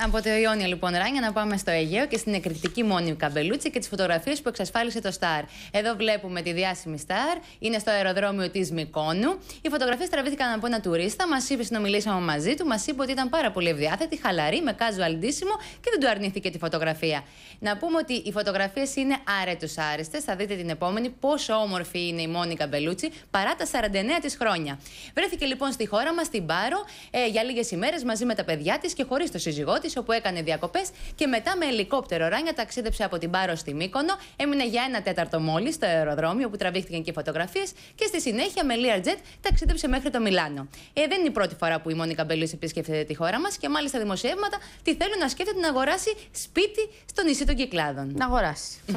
Από το Ιόνιο λοιπόν Ράνια να πάμε στο Αιγαίο και στην εκρηκτική μόνη Καμπελούτσι και τις φωτογραφίες που εξασφάλισε το Σταρ. Εδώ βλέπουμε τη διάσημη Σταρ, είναι στο αεροδρόμιο της Μικόνου. Οι φωτογραφίες τραβήθηκαν από ένα τουρίστα, Μας είπε, συνομιλήσαμε μαζί του, μας είπε ότι ήταν πάρα πολύ ευδιάθετη, χαλαρή, με κάζου αλντίσιμο και δεν του αρνήθηκε τη φωτογραφία. Να πούμε ότι οι φωτογραφίες είναι άρετου άρεστες, θα δείτε την επόμενη πόσο όμορφη είναι η Μόνη Καμπελούτσι παρά τα 49 της χρόνια. Βρέθηκε λοιπόν στη χώρα μας, στην Πάρο, ε, για λίγες ημέρες, μαζί με τα παιδιά της και χωρίς το σύζυγό τη, όπου έκανε διακοπές και μετά με ελικόπτερο ράνια ταξίδεψε από την Πάρο στη Μύκονο, έμεινε για ένα τέταρτο μόλι στο αεροδρόμιο, όπου τραβήχτηκαν και φωτογραφίες και στη συνέχεια με Learjet ταξίδεψε μέχρι το Μιλάνο. Ε, δεν είναι η πρώτη φορά που η Μόνικα Μπελού επισκέφτεται τη χώρα μας και μάλιστα δημοσιεύματα τη θέλουν να σκέφτεται να αγοράσει σπίτι στο νησί των Κυκλάδων. Να αγοράσει.